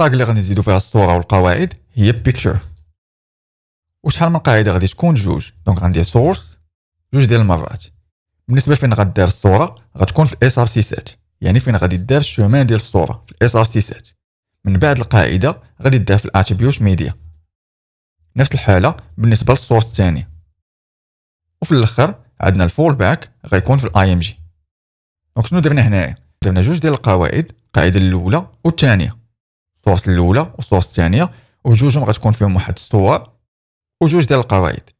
الطاق اللي غادي نزيدو فيها الصوره والقواعد هي بيكتشر وشحال من قاعده غادي تكون جوج دونك غندير سورس جوج ديال المرات بالنسبه فين غدير الصوره غتكون في الاس ار سي سات يعني فين غادي دار الشومان ديال الصوره في الاس ار سي سات من بعد القاعده غادي دار في الاتريبيوت ميديا نفس الحاله بالنسبه للسورس الثاني وفي الاخر عندنا الفول باك غيكون في الاي ام جي دونك شنو درنا هنايا درنا جوج ديال القواعد القاعده الاولى والثانيه السورس الاولى والسورس الثانيه وجوجهم غتكون فيهم واحد الصور وجوج ديال القواعد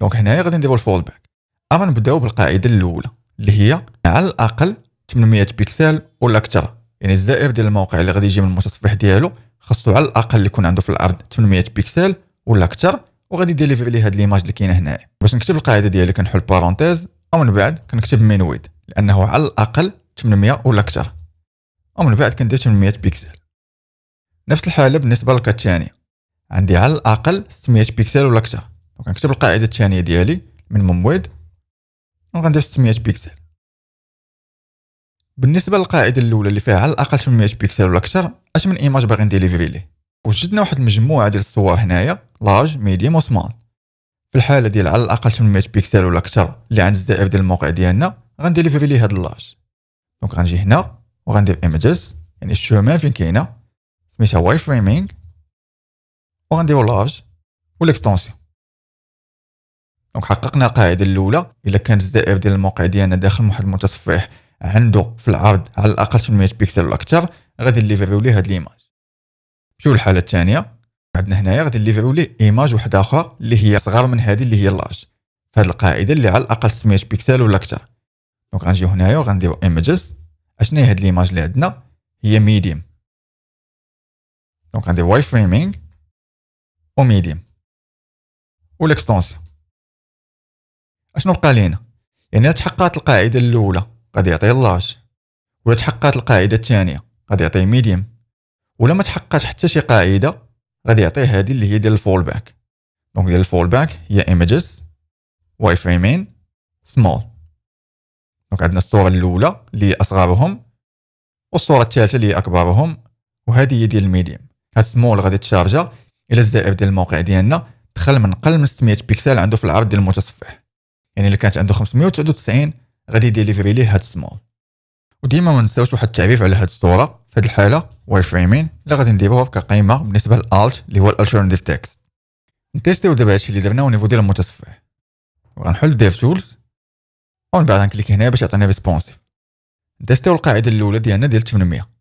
دونك هنايا غادي نديرو الفول باك اما نبداو بالقاعده الاولى اللي هي على الاقل 800 بيكسل ولا اكثر يعني الزائر ديال الموقع اللي غادي يجي من المتصفح ديالو خاصو على الاقل يكون عنده في الارض 800 بيكسل ولا اكثر وغادي ديليفري لي هاد ليماج اللي كاينه هنايا باش نكتب القاعده ديالي كنحل بارونتيز ومن بعد كنكتب مينويد لانه على الاقل 800 ولا اكثر ومن بعد كندير 800 بيكسل نفس الحاله بالنسبه للك الثاني عندي على الاقل 600 بيكسل ولا اكثر دونك نكتب القاعده الثانيه ديالي من مومويد وغندير 600 بيكسل بالنسبه للقاعده الاولى اللي فيها على الاقل 800 بيكسل ولا اكثر اش من ايماج باغي نديليفري ليه وجدنا واحد المجموعه ديال الصور هنايا لارج ميديوم وسمول في الحاله ديال على الاقل 800 بيكسل ولا اكثر اللي عند الزائر ديال الموقع ديالنا غنديليفري ليه هاد اللارج دونك غنجي هنا وغندير ايمجز يعني الشومان فين كاينه سميتها واي فريمينغ وغنديرو لارج ليكستونسيون دونك حققنا القاعده الاولى الا كانت الزائر ديال الموقع ديالنا داخل محيط المتصفح عنده في العرض على الاقل 800 بيكسل ولا اكثر غادي نليفريو ليه هاد ليماج نمشيو للحاله الثانيه عندنا هنايا غادي نليفريو ليه ايماج وحدة اخرى اللي هي صغار من هذه اللي هي لارج فهاد القاعده اللي على الاقل 600 بيكسل ولا اكثر دونك غنجيو هنايا وغنديرو ايماجز أشنا هي هاد ليماج اللي عندنا هي ميديم دونك عندي واي فريمينغ و ليكستونسيون اشنو بقى لينا يعني تحققت القاعده الاولى غادي يعطي لارج ولا تحققت القاعده الثانيه غادي يعطي ميديم ولا ما تحققت حتى شي قاعده غادي يعطي هذه اللي هي ديال الفول باك دونك ديال الفول باك هي ايمجز واي فريمين سمول دونك عندنا الصوره الاولى اللي اصغرهم والصوره الثالثه اللي اكبرهم وهذه هي ديال الميديم هالسمول غادي تشارجا الى الزائر ديال الموقع ديالنا دخل من اقل من 600 بيكسل عنده في العرض ديال المتصفح يعني اللي كانت عنده 599 غادي ديليفري ليه هاد السمول وديما ما نساوش واحد التعريف على هاد الصوره في هاد الحاله واي فريمين اللي غادي نديروها كقيمه بالنسبه للالت اللي هو الالترناتيف تكست نتيستيو دابا هادشي اللي درناه ونيفو ديال المتصفح وغنحل ديف تولز ومن بعد غنكليك هنا باش يعطينا ريسبونسيف نتيستيو القاعده الاولى ديالنا ديال 800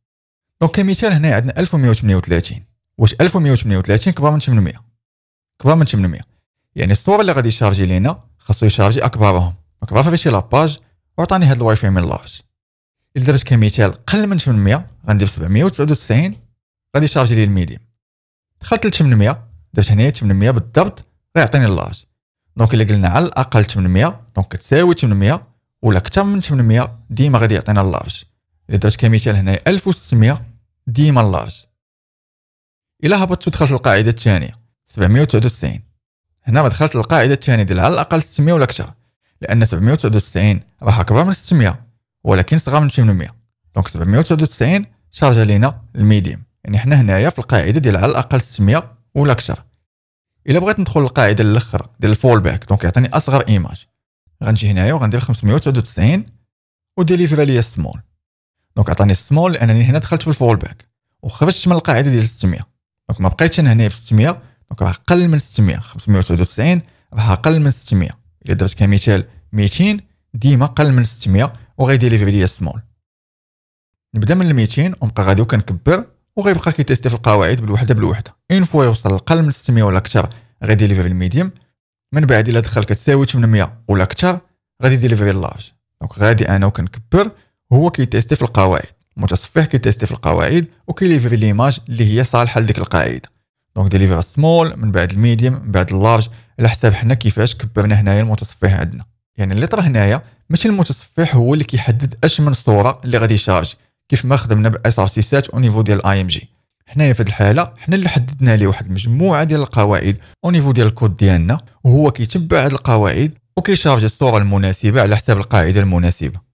دونك كمثال هنا عندنا 1138 واش 1138 كبر من 800 كبر من 800 يعني الصور اللي غادي يشارجي لينا خاصو يشارجي اكبرهم دونك رافع شي لاباج وعطاني هاد الواي فاي من لارج الا درت كمثال قل من 800 غندير 799 غادي يشارجي لي الميديم دخلت ل 800 درت هنايا 800 بالضبط غيعطيني اللارج دونك الا قلنا على الاقل 800 دونك كتساوي 800 ولا اكثر من 800 ديما غادي يعطينا اللارج الا درت كمثال هنايا 1600 ديما لارج الى هبطت دخلت القاعده الثانيه 799 هنا ما دخلت القاعده الثانيه ديال على الاقل 600 ولا اكثر لان 799 راه اكبر من 600 ولكن صغر من 800 دونك 799 شارجه لينا الميديم يعني حنا هنايا في القاعده ديال على الاقل 600 ولا اكثر الا بغيت ندخل للقاعده الاخر ديال الفول باك دونك يعطيني اصغر ايماج غنجي هنايا وغندير 599 وديليفري ليا سمول دونك عطاني السمول لانني هنا دخلت في الفول باك وخرجت من القاعده ديال 600 دونك ما بقيتش انا هنا في 600 دونك راه اقل من 600 599 راه اقل من 600 الا درت كمثال 200 ديما اقل من 600 وغيديليفري ليا السمول نبدا من 200 ونبقى غادي وكنكبر وغيبقى كيتيستي في القواعد بالوحده بالوحده اين فوا يوصل لقل من 600 ولا اكثر غادي ليفري الميديوم من بعد الا دخل كتساوي 800 ولا اكثر غادي ديليفري اللارج دونك غادي انا وكنكبر هو كيتيستي في القواعد المتصفح كيتيستي في القواعد وكيليفري ليماج اللي هي صالحه لديك القاعده دونك ديليفر سمول من بعد الميديوم من بعد اللارج على حساب حنا كيفاش كبرنا هنايا المتصفح عندنا يعني اللي طرا هنايا ماشي المتصفح هو اللي كيحدد اش من صوره اللي غادي يشارج كيف ما خدمنا باس ار سي سات او نيفو ديال الاي ام جي حنايا في هذه الحاله حنا اللي حددنا ليه واحد المجموعه ديال القواعد او نيفو ديال الكود ديالنا وهو كيتبع هاد القواعد وكيشارج الصوره المناسبه على حساب القاعده المناسبه